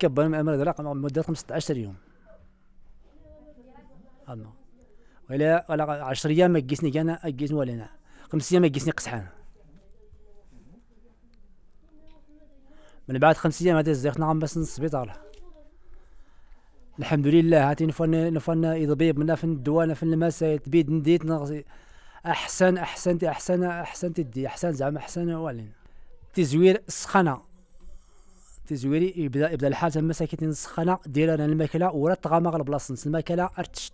كبر من امر الرقم مده 15 يوم الله ولا ولا 10 ايام ما كيسني كان كيسني ولا انا خمس ايام ما كيسني قسحان من بعد خمس ايام هذا الزيخ نعم بس للسبيطار الحمد لله هاتي نفنا نفن يضبيب منا في الدوانه في المساء تبيد نديت نغزي احسن احسنتي احسن احسنتي تدي احسن زعما احسن والين تزوير السخانه تزويري يبدا يبدا الحازم مساكين السخانه دير انا الماكله ورا تغامغ البلاصه الماكله ارتشت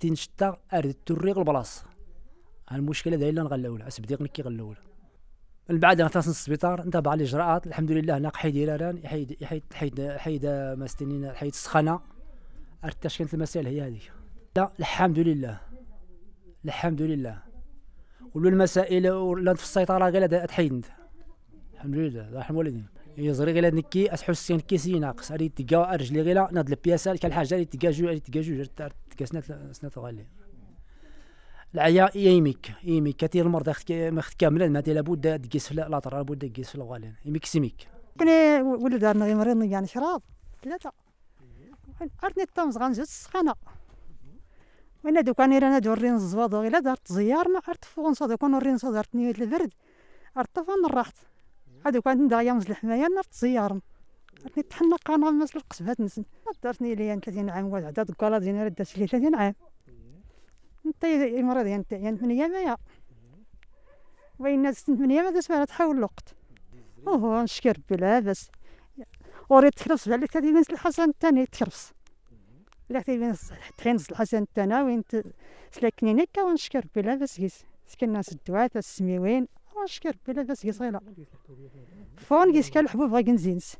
تنشتا ارد توريغ البلاصه المشكله دايلا نغلاول اسبديق نكي غلاول من بعد انا السبيطار نتابع الاجراءات الحمد لله انا حيد الى يحيد يحيد حيد حيد ماستنين حيد السخانه ارتاش كانت المسائل هي هذيك لا الحمد لله الحمد لله ولو المسائل ولا في السيطره قال تحيد الحمد لله الله يرحم الوالدين يزري غير نكي كي كيسي ناقص اري تقا رجلي غير ناد البياسه حاجه اللي تقا جو اري تقا جو تقا سنات سنات غالي العيا يميك يميك كثير المرضى مخت كامله ما لابد تقيس في لاطر لابد تقيس في الغالي يميك سيميك كني ولد دارنا غير مريض يعني شراب ثلاثه ارني الطمز غنزيد السخانه وانا دوك انا رانا دور رين غير دارت زيارنا عرفت فوق نصادو كون رين صادرتني البرد عرفت فون راحت هادوك ندا يمز الحمايه نار تزيارن عرفني تحنق انا مازال القصبات نسن دارتني ليا 30 عام واد عدا دوكا لا دينا دازت لي 30 عام انت المرض ديال نتاع يعني 8 مايا وين الناس 8 ما تسمع تحاول الوقت اوه نشكر ربي لاباس وريت تخربص على كاتبين الحسن الثاني تخربص لا كاتبين حين الحسن الثاني وين كلينيكا ونشكر ربي لاباس كيس سدوات السميوين شكر بلا بس قصيلة فون قيس كان الحبوب غا نزينس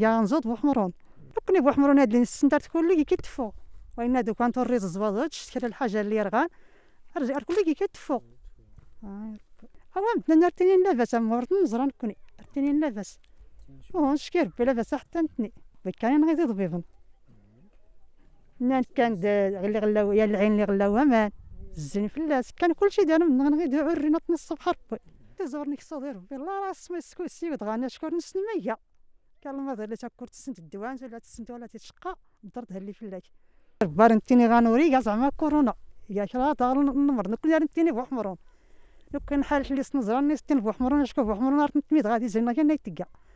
كاع نزود بوحمرون ركني بوحمرون هاد اللي تكون كل كيتفو وين هادو كان توريز الزواضج شكل الحاجة اللي رغان رجع كل كيتفو آه، أوام بدنا نرتيني لاباس مورت نزران كوني رتيني لاباس ونشكر ربي لاباس حتى نتني بكاني نغيض طبيبن نان كان اللي غلاو يا العين اللي غلاوها مان الزين فلاس كان كلشي دارو من غنغي دعور رينا الصبح ربي كيزورني ربي الله راه السما يسكو السيد غانا شكون نسن ميا قال ما لا تاكل تسنت الدوان ولا تسنت ولا تتشقى درت اللي فلاك ربار نتيني غانوري زعما كورونا يا شرا دار النمر نكون نتيني بوحمرون لو كان حالت لي سنزران نستين بوحمرون شكون بوحمرون راه نتميد غادي زين كان نتقى